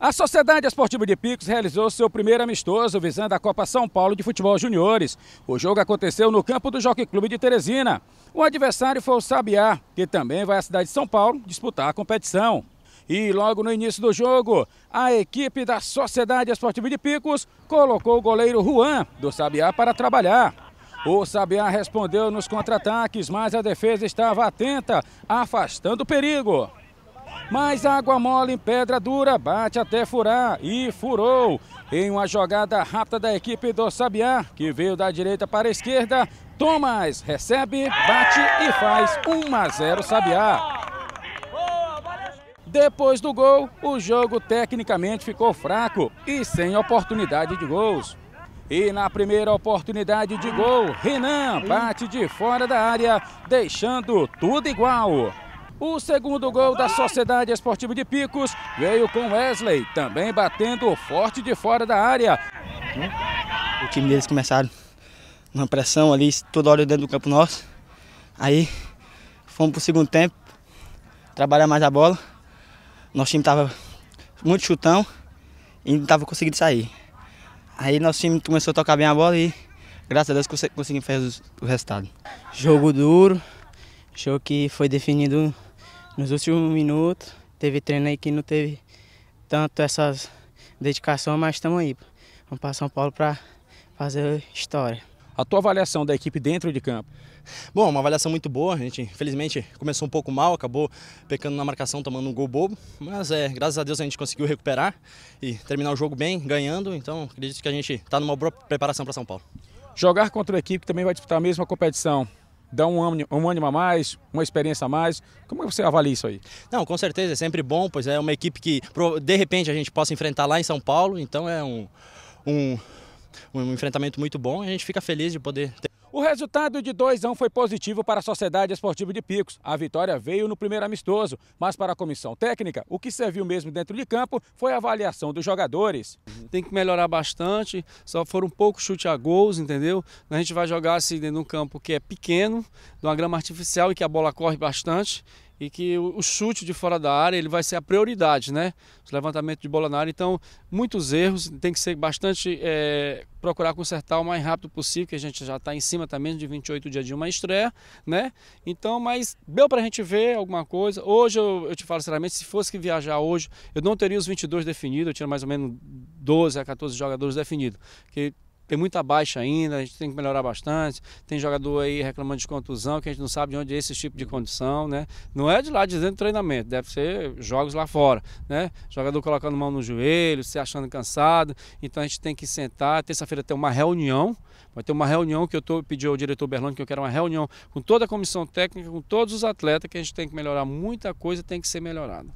A Sociedade Esportiva de Picos realizou seu primeiro amistoso visando a Copa São Paulo de Futebol Juniores. O jogo aconteceu no campo do Jockey Clube de Teresina. O adversário foi o Sabiá, que também vai à cidade de São Paulo disputar a competição. E logo no início do jogo, a equipe da Sociedade Esportiva de Picos colocou o goleiro Juan do Sabiá para trabalhar. O Sabiá respondeu nos contra-ataques, mas a defesa estava atenta, afastando o perigo mas água mole em pedra dura, bate até furar e furou. Em uma jogada rápida da equipe do Sabiá, que veio da direita para a esquerda, Thomas recebe, bate e faz 1 a 0 Sabiá. Depois do gol, o jogo tecnicamente ficou fraco e sem oportunidade de gols. E na primeira oportunidade de gol, Renan bate de fora da área, deixando tudo igual. O segundo gol da Sociedade Esportiva de Picos veio com Wesley, também batendo forte de fora da área. O time deles começaram uma pressão ali, toda hora dentro do campo nosso. Aí fomos para o segundo tempo, trabalhar mais a bola. Nosso time estava muito chutão e não estava conseguindo sair. Aí nosso time começou a tocar bem a bola e graças a Deus conseguimos fazer o resultado. Jogo duro, jogo que foi definido nos últimos minutos. Teve treino aí que não teve tanto essa dedicação, mas estamos aí. Vamos para São Paulo para fazer história. A tua avaliação da equipe dentro de campo? Bom, uma avaliação muito boa. A gente, infelizmente, começou um pouco mal, acabou pecando na marcação, tomando um gol bobo. Mas, é, graças a Deus, a gente conseguiu recuperar e terminar o jogo bem, ganhando. Então, acredito que a gente está numa boa preparação para São Paulo. Jogar contra a equipe que também vai disputar a mesma competição dá um ânimo, um ânimo a mais, uma experiência a mais. Como é você avalia isso aí? Não, com certeza, é sempre bom, pois é uma equipe que de repente a gente possa enfrentar lá em São Paulo, então é um, um, um enfrentamento muito bom e a gente fica feliz de poder ter resultado de 2 a 1 um foi positivo para a Sociedade Esportiva de Picos. A vitória veio no primeiro amistoso, mas para a comissão técnica, o que serviu mesmo dentro de campo foi a avaliação dos jogadores. Tem que melhorar bastante, só foram poucos chute a gols, entendeu? A gente vai jogar assim num campo que é pequeno, de uma grama artificial e que a bola corre bastante e que o, chute de fora da área ele vai ser a prioridade, né? Os levantamentos de bola na área. Então, muitos erros, tem que ser bastante. É, procurar consertar o mais rápido possível, que a gente já está em cima também de 28 dias de uma estreia, né? Então, mas deu para a gente ver alguma coisa. Hoje, eu, eu, te falo sinceramente, se fosse que viajar hoje, eu não teria os 22 definidos, eu tinha mais ou menos 12 a 14 jogadores definidos. Que tem muita baixa ainda, a gente tem que melhorar bastante. Tem jogador aí reclamando de contusão, que a gente não sabe de onde é esse tipo de condição, né? Não é de lá de dentro do treinamento, deve ser jogos lá fora, né? Jogador colocando mão no joelho, se achando cansado. Então a gente tem que sentar. Terça-feira tem uma reunião, vai ter uma reunião que eu tô pedi ao diretor Berlano que eu quero uma reunião com toda a comissão técnica, com todos os atletas, que a gente tem que melhorar muita coisa, tem que ser melhorada.